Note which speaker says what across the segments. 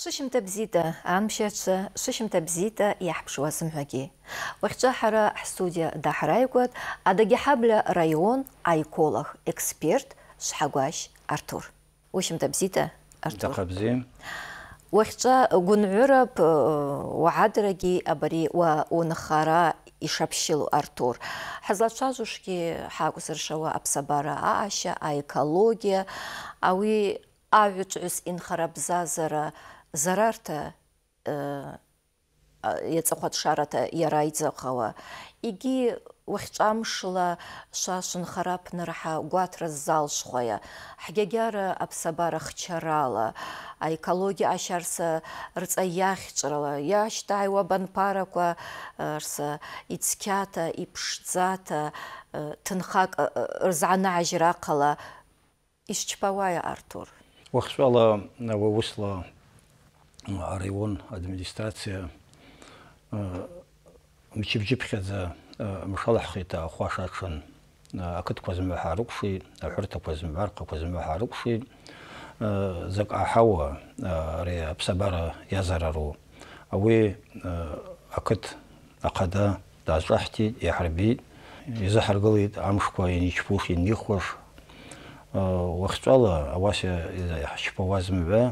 Speaker 1: Шышымта бзита, аамшаача, шышымта бзита, яхпшуа сымхаги. Вахча хара студия дахарайгуат, адаги хабля район айколах, эксперт Шхагуаш Артур. Ушымта бзита,
Speaker 2: Артур. Дахаб зим.
Speaker 1: Вахча гунвюраб, э, уаадраги абари, уа унахара ишапшилу Артур. Хазлачазушки хагусаршава абсабара ааша, а экология, ауи авючус инхарабзазара, ааша, зарарта ярайдзе хава. Иги Иги уахьҿамшла харап шынхара гуатра зал ззалшхәаиа ҳгьагьара абсабара хчарала А экология аекологиа ашьарса рҵа Я иашьҭааиуа банԥарақәа рса ицқьата иԥшӡата тынхак рзана ажиракала. исчпауаиа артур
Speaker 2: на уусла район администрация мчыбжьыԥхьаӡа мшалаҳхит ахәаша аҽын ақыҭқәа хурта ҳаарыкәшеит аҳәырҭақәа зымҩа архақәа зымҩа ҳаарыкәшеит зак аҳауа ари аԥсабара иазарару ауи ақыҭ ахъада даазҿаҳҭит иаҳарбит изаҳаргылеит амшқәа ианичпуш ианихуаш уахьҵәала ауаса иаҳшьпауаз мҩа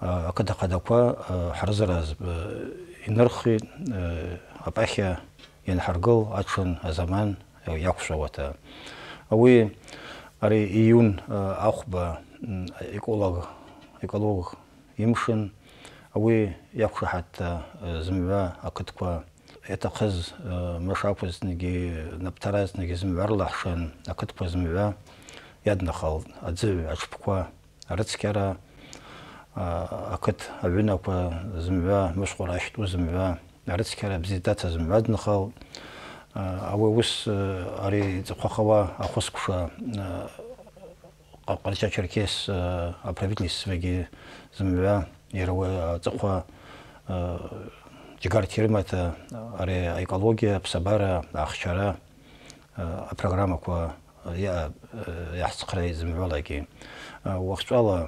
Speaker 2: Э, акада э, харзараз хӏрызыраз э, апахи апахьа ианҳаргыл ачун азаман иақәшәауата ауи ари июн ахба эколог эколог имшын ауи иақәшаҳаҭта зымҩа ақыдқәа иаҭахыз мышақәызнгьы напҭаразнагьы зымҩа рлаҳшан ақыдқәа зымҩа иаднахалт аӡыҩ аҽԥқәа Рыцкера, ақыт аҩынақәа зымҩа мышхәара ахьтәу зымҩа арыцқьара бзидаца зымҩа дынхалт э, ауи аус э, ари иҵыхәахауа ахәыскәша ҟарча э, черкес аправительствогьы зымҩа иара уи аҵыхәа џьгар термата ари аекология аԥсабара ахчара апрограммақәа иаҳцхрааит зымҩалагьы уахҵәала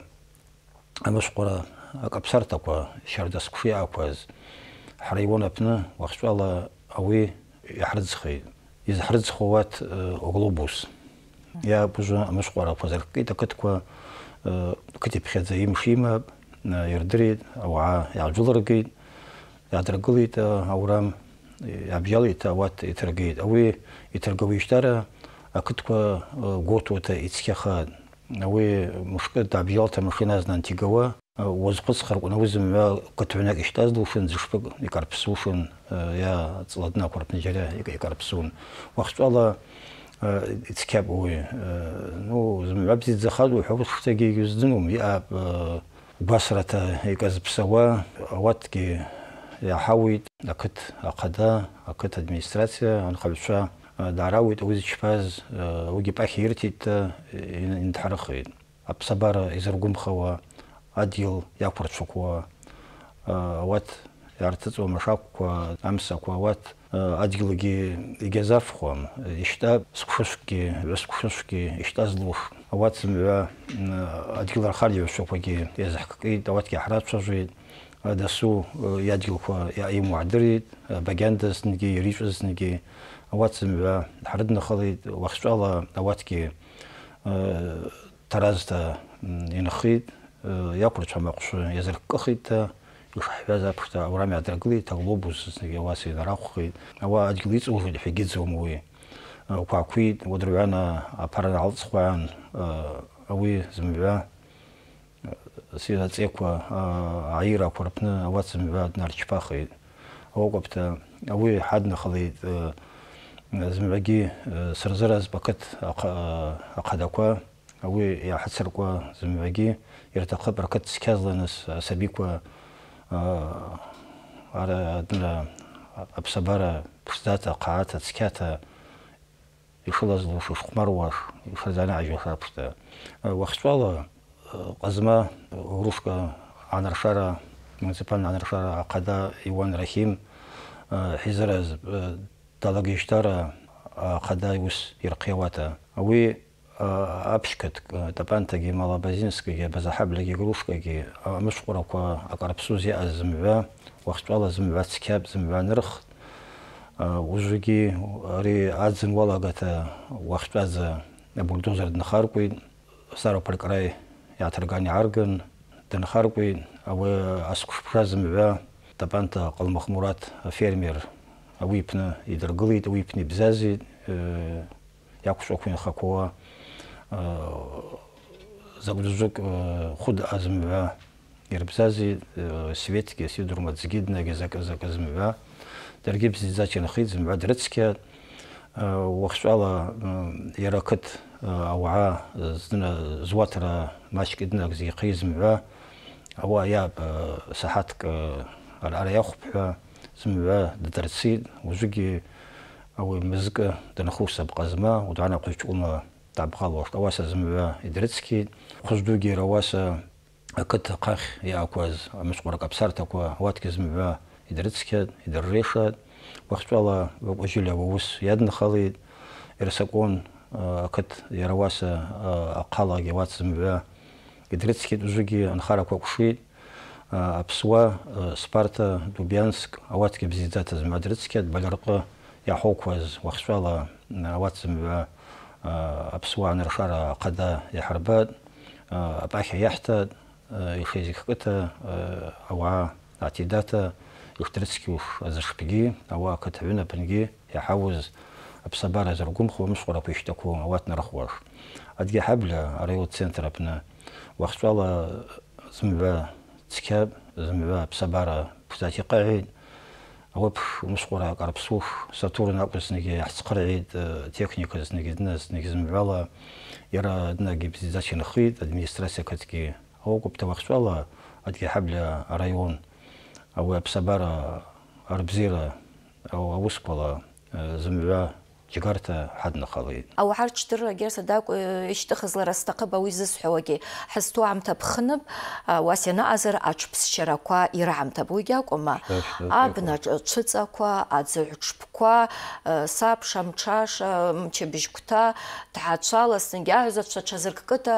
Speaker 2: амышҟара акаԥсарҭақәа шьардасқәа иаақәаз ҳраион аԥны уахьтәала ауи иаҳрыӡхеит изҳрыӡхо уат оглобус э, иаакәыжа амышҟарақәа зыркит ақыҭқәа қыҭиԥхьаӡа э, имш имап э, ирдырит ауаа иааҿылыргеит иаадыргылеит аурам иабжьалеит ауат иҭыргеит ауи иҭыргауеижьҭара ақыҭқәа гәоҭуата ицқьахааит уи мышкы табиалта машиназынан тигава озқыз қарғына өзім я күтібіне кештаз душын зышпы икарпсушын я цладына корпны жере икарпсун уақытшала ой ну өзім әбзид захад ухабушта я басрата иказпсава аватки я хауит акыт ақада акыт администрация анқабша дара уит уз чпаз э, уги пахиртит э, ин тархит апсабар изргум хава адил якурчукуа вот э, яртцо машакуа амсакуа вот адилги игезафхом ишта скушки скушки ишта злух вот смя адилар харди шопаги язахки даватки харатшажит адасу ядилхуа я ему адрит багендасниги ришасниги ауатсымба хардын халы вахшала ауатки э, таразда инхид э, якурчама кушу языркыхита ишхвяза пшта аврами адрагли таглобус сниге васи дараххи ава адглиц ужу дфигидзум уи э, кваквид водрвяна апараналцхван ауи змбя сира цеква аира курпны аватсымба нарчпахи аугопта ауи хадна халы زمبگی سرزر از بکت اقداکوا اوی یا حسر کوا زمبگی ارتقا برکت سکاز لنس سبی کوا على دل ابسبارا بسداتا قاعاتا سكاتا يشلز لوش شقمر واش يشلزانا عجو شابستا وخشوالا قزما روشكا عنرشارا منسبان عنرشارا اقدا ايوان رحيم حزرز талагештара хадай ус ирхевата. Уи апшкат тапантаги малабазинскаги базахаблаги грушкаги амышхураква акарпсузи азымва уахтвала зымва цкяб зымва нырх ужвиги ари адзын валагата уахтваза бульдозер днахаркуи сара паркрай яатыргани аргын днахаркуи ауи аскушпша зымва тапанта қалмахмурат фермер ауипны идыргылит ауипны бзазит э, якуш окуинхакуа э, загвдзук э, худ азмва ирбзази светке сидурма дзгиднаге заказ азмва дарги бзизачен хид змва дрыцке уахшала иракыт ауа зна зватра машкидна зи хизмва ауа я сахатк ара яхбха сымва датарцит ужыги ауи мызкӏы данхусап къазма удгӏана хъвызчкӏвыма дгӏабгъалуаштӏ ауаса зымгӏва йдрыцкитӏ хъвыжвдугьи ауаса акыт ахъахь йъакваз амышвкъваракӏ апсартаква ауатгьи зымгӏва йдрыцкьатӏ йдыррешатӏ уахьчӏвала вакӏважьыльа уыс йадынхалитӏ йырсакӏон акыт йара ауаса ахъалагьи ауат зымгӏва йдрыцкитӏ ужвыгьи анхараква кӏвшитӏ آه، أبسوه آه، سبارتا دوبيانسك أواتك بزيدات زم أدريتسكيات بلرق يحوكوز وخشوالا آه، أواتك زم أبسوا نرخارا قدا يحربات أباحي يحتا يخيزي خكتا أوا أعتيداتا يخترتسكي وخ أزرشبيجي أوا كتابينا بنجي يحوز أبسابار زرقوم خو مشغورا بيشتاكو أواتنا نرخوش أدجي حبلة أريو تسنتر أبنا وخشوالا زمبا تكاب زمبا بسبارة بتاتي قاعد وبخ ومشقورة قرب صوف ساتورن أقص نجي حس قرعيد تكنيك أقص نجي الناس نجي زمبا يرى نجي بزاتي نخيد أدميستراسيا كتكي هو قبت وقت والله أدكي حبل رايون أو بسبارة أربزيرة أو أوسقلا آه، زمبا џьгарта ҳадныхалеит
Speaker 1: ауаа рҽдырра герсадакә ишьҭыхызлара сҭахып ауи зысҳәауагьы ҳазҭоу аамҭа ԥхынып уас ианаҟазар аҽԥсшьарақәа ираамҭап уигьы акәыма абна ҽыҵақәа аӡыҳә ҽԥқәа сапша мҽаша мчабжьқәҭа дҳацәаласнгьы аҳәзацәа ҽазырккыта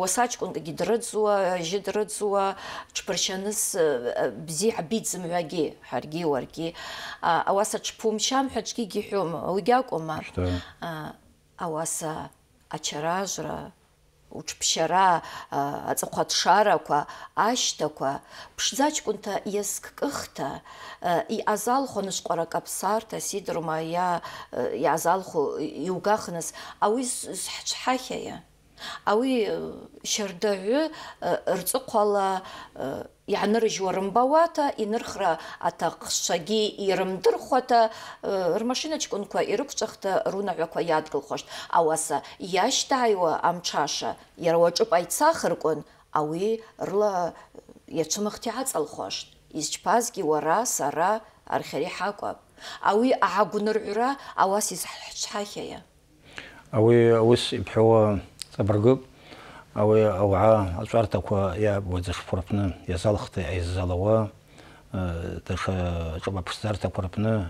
Speaker 1: уасаҷкәынгьы дрыӡуа жьы дрыӡуа ҽԥыршьаныс бзиа ҳбиӡымҳәагьы харги уаргьы ауаса ҽԥумшьам ҳәа аӡәгьы игьҳәома უიგიაკომა აა ავასა აჩრაჟრა უჩფშერა აწყვათ შარაკვა აშტაკვა ფშძაჩკუნთა ესკკხთა ი აზალ ხონის ყარაკაფსართა სიდრომაია ი აზალ ხო იუგახნეს ავის ჰაჰეია ауи э, щардагӏвы э, рцӏыхъвала э, йгӏаныржьуа рымбауата йнырхра атахъшвагьи йрымдырхуата рмашиночкӏвынква йрыквчӏвахта рунагӏваква йадгылхуаштӏ ауаса йащтагӏайуа амчаша, йара айтса йцахырквын ауи рыла йачвымыхта йгӏацӏалхуаштӏ йызчпазгьи уара сара архьари хӏакӏвапӏ ауи агӏагвныргӏвра ауас йызхӏчвхӏахьайа
Speaker 2: ауи ауыс йбхӏвауа я цабыргып э, э, э, ауи аугӏа ачӏвартаква йа уадзышпурпны йазалхта йайззалауа даша шӏабапшдзартаква рпны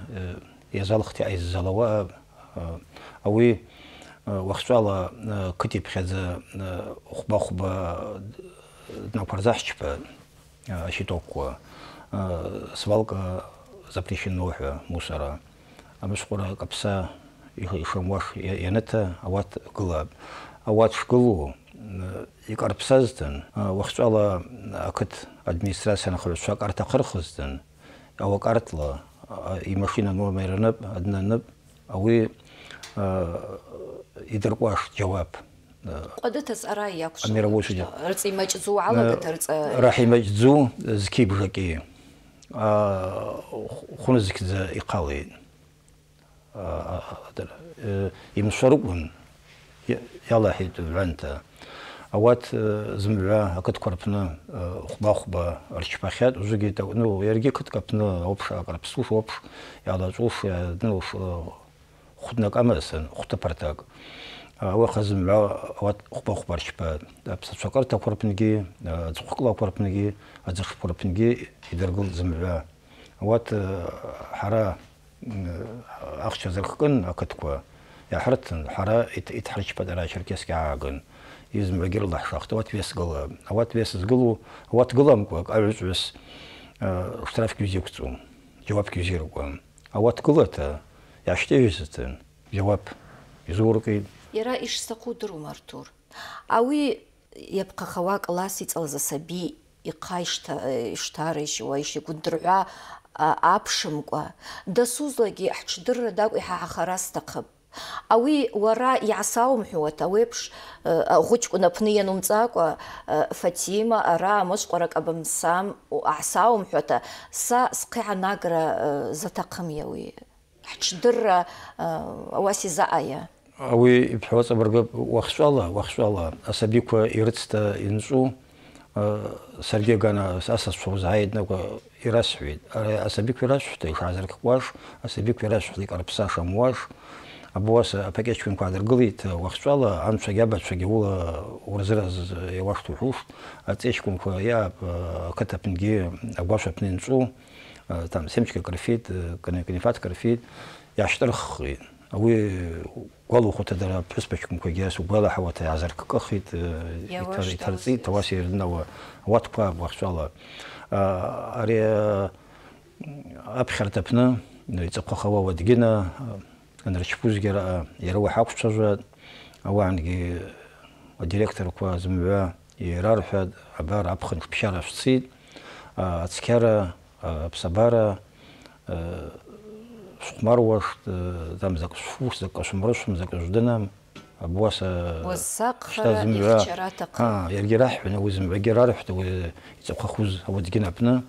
Speaker 2: йазалхта йайззалауа ауи уахьчӏвала кыт йпхьадза хвба-хвба днакварзахӏчпа ащитокква свалка запрещенохӏва мусора амышвкъвара кӏапса йшамуаш йаныта ават гылапӏ ауацәгылоу икарԥсазтәын уахьтәала ақыҭ администрациа нахаҩцәа карҭахырхызтәын ауакартла имашина норма иранып аднанып ауи идыркуаш џьауап
Speaker 1: ҟадыҭас ара иакәшо амировой судья рыҵа имаҷӡу алагата рыҵа раҳ
Speaker 2: имаҷӡу зқьи бжаки хәнызқьӡа иҟалеит имшәарыкәын яла хит ванта. Ауат зымҩа акыткәарпны хәба-хәба рчпахьат узыгеит ну иаргьы қыҭкаԥны ауԥш аҟарԥсуш ауԥш иалаҵуш ну хәҭнак амасын хәҭыԥарҭак ауаха зымҩа ауат хәба-хәба рчпа аԥсацәакырҭақәа рыԥнгьы аӡхәкылақәа рыԥнгьы аӡышқәа рыԥнгьы ауат хара, ахча зырхкын ҳрыцын ҳара иҭҳарчпа дара ачеркесск ааган измгьырла ҳшахт ауат вес гылам ауат вес згылу ауат гыламкәа аҩыҵәҩыс штрафгьы узиқәҵуам џьауапгьы узиркуам ауат гылата иаашьҭеиҩызатын џьауап
Speaker 1: ира иш ишсахъу друм артур ауи иапхъахауа класс йцӏалыз асаби ихъа йштарыжьуа йшигвдыргӏва апшымкӏва дасузлагьи хӏтшдырра дакӏв йхӏагӏахара стахъыпӏ ауи уара иаасаумҳәуата ауеиԥш э, аӷәыҷкәын аԥны ианумҵакәа э, фатима ара амышҟарак абамсам аасаумҳәата са схы ианагра э, заҭахымиа уи ҳҽдырра ауас изаъая
Speaker 2: ауи ибҳәауа ҵабыргып асабику уахшәала асабиқәа ирыцта инҵәу гана асасцәа Асабик накәа ирасҳәеит асабиқәа ирасҳәта ишаазыркқуаш асабиқәа ирасҳәта აბოს ფეკეს ჩვენ ყავ დრგლით ვახშვალ ან შეგაბა შეგულ ურზრაზ ევახტუ ხუ წეშკუ ქოია კატაპინგი აბოშაპნინ წუ там семчик крифит кане книфат крифит яштрхи ავე ყოველ ხოთა და პრესპექტი მქვე გიას უბალა ჰავათა აზარ ქოხით იტარ იტარცი თავასი ერნავა ვატყა ვახშალა არი აფხერტაფნა ნეიცა ხოხავა ვადგინა أنا رشفوز جرا يروح حق شجرة أو عندي الديريكتور كوا زمبا يرار فاد عبارة أبخن بشارة في الصيد أتسكارة بصبارة شمروش دام زك شفوس زك شمرشم زك جدنم بواس والساق
Speaker 1: يختشراتق اه
Speaker 2: يرجي راح وزمبا جرا رحت يتبقى خوز هو دقينا بنا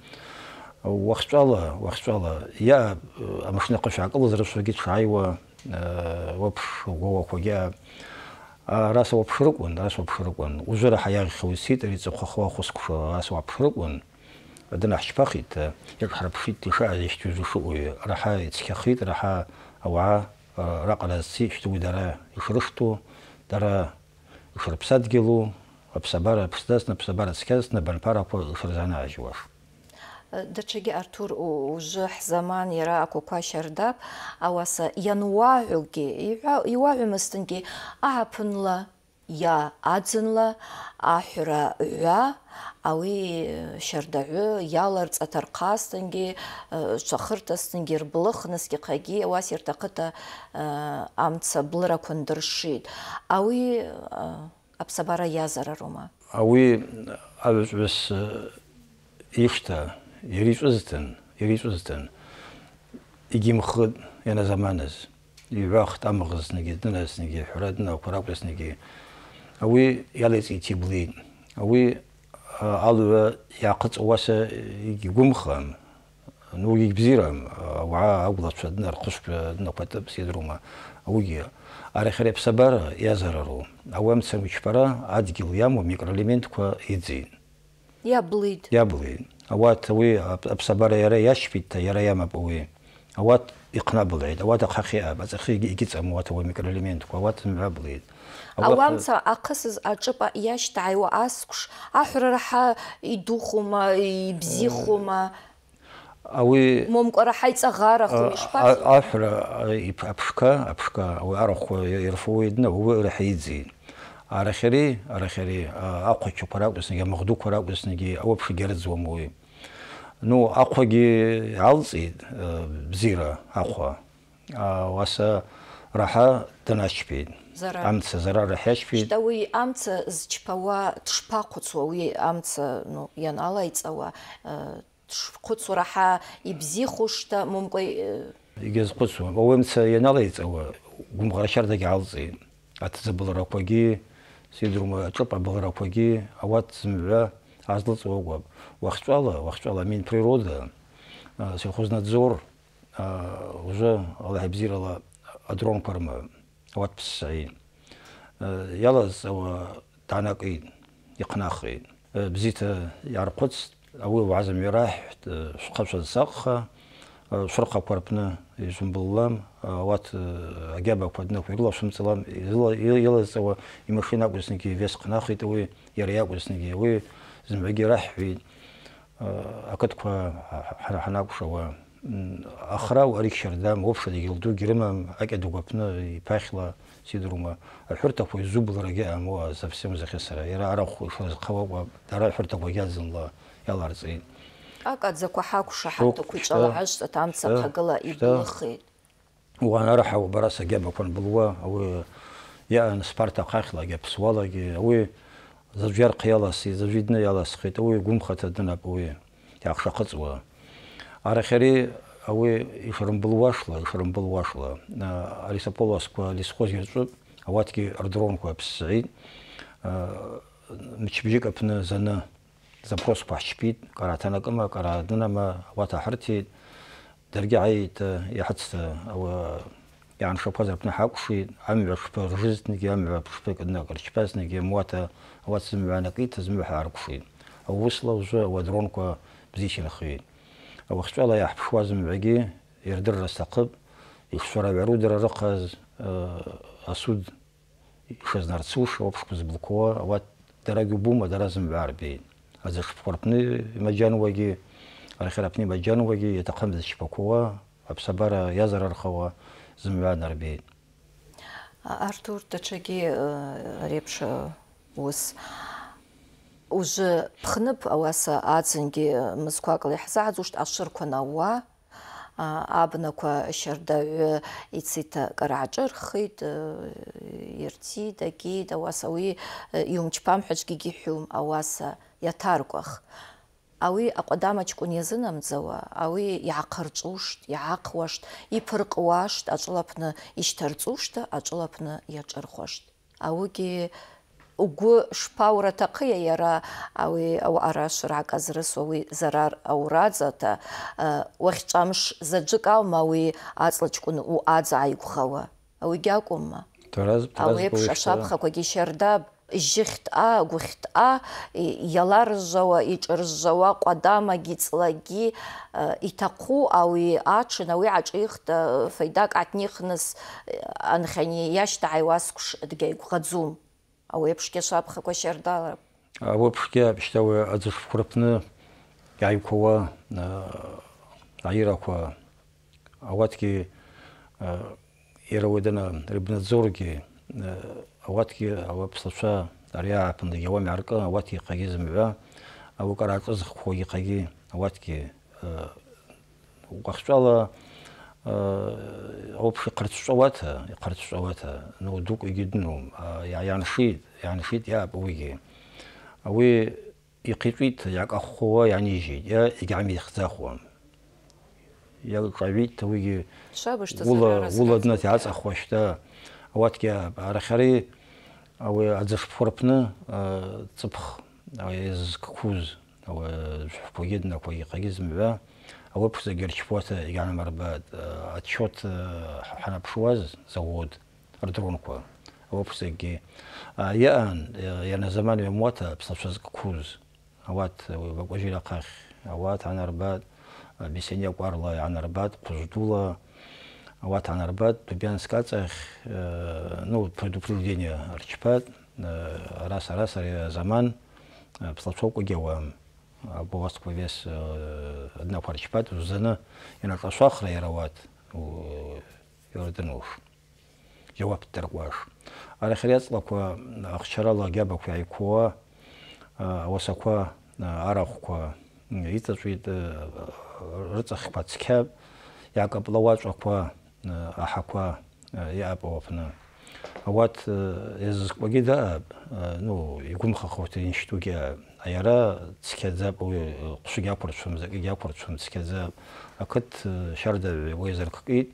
Speaker 2: уахтәала уахтәала я э, амашныҟа шәаакылызрышәагьы дшааиуа э, уаԥш уауақәагьы араса уаԥшрыкәын ас уаԥшрыкәын ужәыра ҳаиаӷьха усит ари ҵыхәахуа хәыскәша ас уаԥшрыкәын днаҳчԥахит иаҿҳарԥшит э, ишаазышьҭ ужә шыҟои раҳа ицқьахит дара дара
Speaker 1: даҽагьы артур ужвы хӏзаман йара акваква щардапӏ ауаса йануагӏугьи йуагӏвумызтынгьи агӏапынла я, адзынла ахӏвра гӏва ауи щардагӏвы э, йаларцӏата рхъазтынгьи чвахыртазтынгьи э, рблыхнысгьи хъагьи ауаса йыртахъыта э, амца блыраква ндыршитӏ ауи апсабара йазарарума
Speaker 2: ауи агӏвычӏвгӏвыс ишта ирицәызтын ирицәызтын игимхы яна заманыз ивахт амгызныги дынасныги хурадна курапласныги ауи ялецки тибли ауи алва яқыц уаса иги гумхам нуги бзирам ауа аглача днар хушпа днапата бсидрума ауги арахреп сабара язарару ауамцам ичпара адгил яму микроэлементқва идзин Я яблид اوات وي ابصبر يرى يشفيت يرى ما بوي اوات يقنا بلعيد اوات خخي اب از خي جيت اموات وي ميكرليمنت اوات ما بلعيد اوام سا
Speaker 1: اقصز اچپا ياش تاي و احر راح يدوخو ما اوي ممكن راح يتصغر اخو مش
Speaker 2: ابشكا ابشكا او ارخو يرفو يدنا هو راح يزين არახერი, არახერი აყვეჩო ფრაგმენტს, იგი მოხდუ ფრაგმენტს, იგი ოფში გერძო მოი. ნუ აყვეგი ალცი ზირა აყვა. ა ვასა რაჰა დანაშფი. ამცა ზარა რაჰაშფი.
Speaker 1: შტავი ამცა ზჩფავა თშფაყუცოვი ამცა ნუ იანალა იცავა თშფუცო რაჰა იბზი ხუშტა მომკვე
Speaker 2: იგი ზყუცო. ოემცა იანალა იცავა გუმღარშარდაგი ალცი. ათზე ბულ რაყვეგი сидрума ҿыпа абыӷрақәагьы ауат зымҩа азлыҵуагәа уахҵәала уахҵәала мин природа э, сельхознадзор э, уже аллаҳ ибзиарала адронқәа рма ауат ԥссаи э, яла ауа даанакит иҟнахит бзита иаархъвыцт ауи угӏазымҩараҳӏ шхъачва зсакъха Э, шорқа парпны э, жумбыллам ват э, агяба квадны хуйгла шумцылам илазава и машина гусники вес қана кнахит уи ярия гусники уи зимбаги рахви акатква ханакушава ахрау арикшардам обща дигилду гиримам акадугапны и пахла сидрума ахуртахуй зублараги амуа совсем захисара ира арахуй шазхавава дара ахуртахуй язынла яларцин
Speaker 1: აკაძეკო ჰაკუშა ჰატო კუჭალა ჰაშტა თამცა ხაგლა იბიხი
Speaker 2: უანარაჰა უბრასა გებაქონ ბლუა აუ იან სპარტა ხახლა გებსვალაგი აუ ზაჯარ ყიალასი ზაჯიდნე ალასხი და აუ გუმხათა დნაპოე ახშა ხაცვა არახერი აუ იფრომ ბლუაშლა იფრომ ბლუაშლა არისაპოლოსკა ლისხოჟერწო ავატკი არდრონკო აფსეი აა მიჩბიჯი კაფნა ზანა زبخوس بح قراتنا كما قراتنا ما واتحرتي درجة عيد يحدث أو يعني شو بقدر بنا حق شيء عمي شو رجزت نجي عم شو كنا قال شباس نجي مواتا واتسمع أنا كيت زمع حارق شيء أو وصل وزوا ودرون كوا بزيش الخيل أو خشوا الله يحب شو زمع جي يردر رستقب يخسر بعرود رقز أسود شو زنرتسوش وبشكو زبلكوا وات درجة بوما درازم بعربين از خبخورپنی مجان وگی архирапни маҷанваги ятақамда шипакуа аԥсабара иазарархауа зымҩан арбеит
Speaker 1: артур даҽагьы ареиԥш ус уже ԥхнып ауаса аӡынгьы мызқәакла иаҳзааӡушт ашырқәа науа აბნაკვა შერდავი იცით კრაჭრხით ერთი და კი და ვასავი იუმჩფამ ჰჭგი გიჰუმ ავასა ятарквах ავი აყდამაჩკუნ იზნამძავა ავი იაყრწუშტ იაყვაშტ იფრყვაშტ აწულაფნა იშთერწუშტ აწულაფნა იაჭრხვაშტ ავი კი угәы шԥаураҭахи иара ауи ауара шрак азрысу ауи зарар аураӡата уахьҿамш э, заӡәык аума ауи аҵлаҷкәын уаӡа ааигәхауа ауигьы акәымма
Speaker 2: ауеиԥш ашапхақәагьы
Speaker 1: шьардаб жьыхьтҟа гәыхьтҟа иаларжжауа иҿыржжауа ҟәадамагьы ҵлагьы иҭаху ауи аҽын ауи аҿихт э, э, фаидак атнихныс анхьани иашьҭаҳаиуаскәш дгьаигәӷаӡум көшерді айыр Ауат ауепшке шапхаква ауат
Speaker 2: ауепшке пщтауэ адзышхурпны дария э, апынды ауатки иравыдана э, ауат э, ауатки қагезім ариаапында яуами аркы ауатки каги зымгӏва ауакӏара акӏызхквагьи каги ауатки уахчӏвала ოფი ხრწოვათ ხრწოვათ ნუ დუკ იგიდნო აიანში აიანში და პუიგი აუი იყიწვით яკახოა იანიჟი ია იგამი ხძახო ია ყავით უიგი
Speaker 1: შაბოშთა ულადნა
Speaker 2: ძაცახოშ და ავატკი არახარი აუი აძფორფნა ცფხ აუი ეს კუზ აუი ფუიდნა ყიყიზმვა Опс герчфота ианамарбат отчет ханапшуаз завод рдрунква. Опс Я, яан яна заман мота, псапшаз куз. Ават вагожила ках. Ават анарбат бесене кварла анарбат пуздула. Ават анарбат тубянск ацах ну предупреждение арчпат. Раз-раз заман псапшокугеуам. بواسطة بيس عندنا بارتشبات وزنا ينا تشاخر يروات ويردنوف جواب الترقواش على خير يطلقوا أخشرا لا جابك رتخ Ауат езызквагьи э, даъапӏ, э, ну, йгвымхахуата йынщтӏукӏьа. Айара цкьадзапӏ, ауи хъвшв э, гьаквырчвум, закӏы гьаквырчвум, цкьадзапӏ. Акыт щардагӏв уезар кӏкӏитӏ,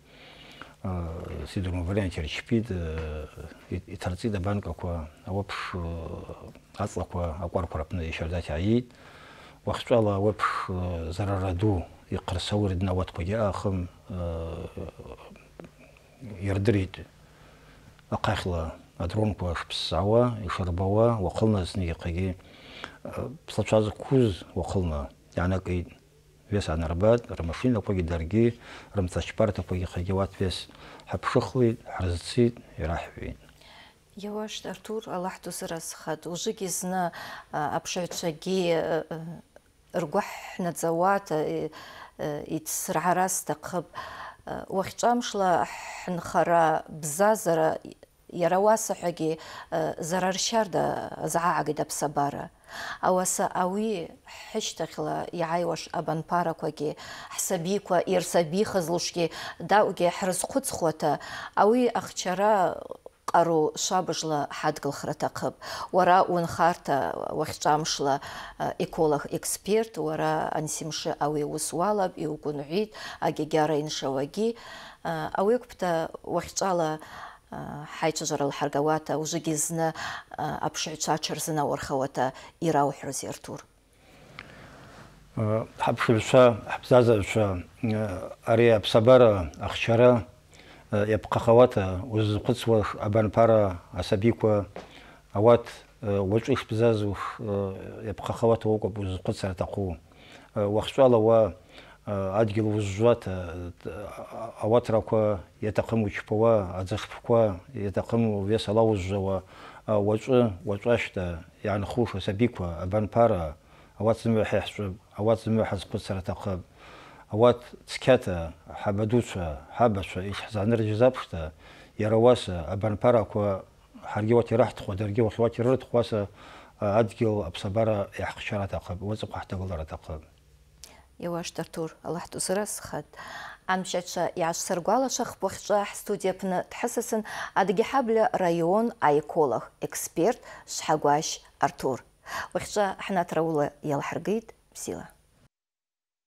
Speaker 2: сидорма вариант йырчпитӏ, йтарцӏитӏ абанкӏаква, ауапш ацӏлаква акӏварква рапны йщардата йгӏайитӏ. Уахьчӏвала қайқылы адрон көш пысауа и шырбауа оқылны э, сіне қаге күз оқылны яна кей вес анарбат рымашин лапоги дарги рымцачпар тапоги қаге ват вес хапшықлы харзцит и рахви
Speaker 1: Артур, Аллах тусы расхат. Ужи кезіна э, апшавча ге э, ргуах надзавата и тсырғарас тақып. уахьчӏамшла хӏынхара бзазара иара уасахӏвагьи зара рщарда згӏагӏагитӏ апсабара ауаса ауи хӏыщтахьла йгӏайуаш абанпараквагьи хӏсабиква йырсабихызлушгьи даъугьи хӏрызхъвыцхуата ауи ахчара қару шабыжлы ҳадгылхра ҭахъып уара унхарҭа уахьҿамшла э, эколог эксперт уара ансимшы ауи аус уалап иукӏвынгӏвитӏ агьагьара йыншауагьи э, ауи акӏвпӏта уахьчӏвала ҳаичважвара э, лхӏаргауата ужвыгьи зны апшыгӏвчва тшырзынаурхауата йраухӏврыз артур
Speaker 2: ҳапшыгӏвчва хӏбзазагӏвчва ари апсабара ахчара آه، يبقى خوات آه، وز قدس وخ أبان بارا أسابيك آه، أوات وجه إيش بزاز وخ يبقى خوات وقب وز قدس أتقو وخش على و أدجل وزجوات أوات راكو يتقم وشبوا أدخبكو يتقم وفيس الله وزجوا وجه وجه أشتا يعني خوش أسابيك أبان بارا أوات زمي حيحسب أوات زمي حز قدس أتقو ауат цқьата ҳабадуцәа ҳабацәа ихьзааныржьыз иара ауаса абанԥарақәа ҳаргьы уаҭ ираҳҭхуа даргьы уахь уаҭ ирырҭхуаса адгьыл аԥсабара иаҳхшьара аҭахып уаҵахә ҳҭагылара аҭахып
Speaker 1: иуашт артур аллаҳ Амшача амшьацәа иаацәсыргәалашах бахьҿа ҳстудиа аҟны дҳысасын адги ҳабла район айколах эксперт шҳагәашь артур бахьҿа ҳнаҭраула иалҳаргеит бзила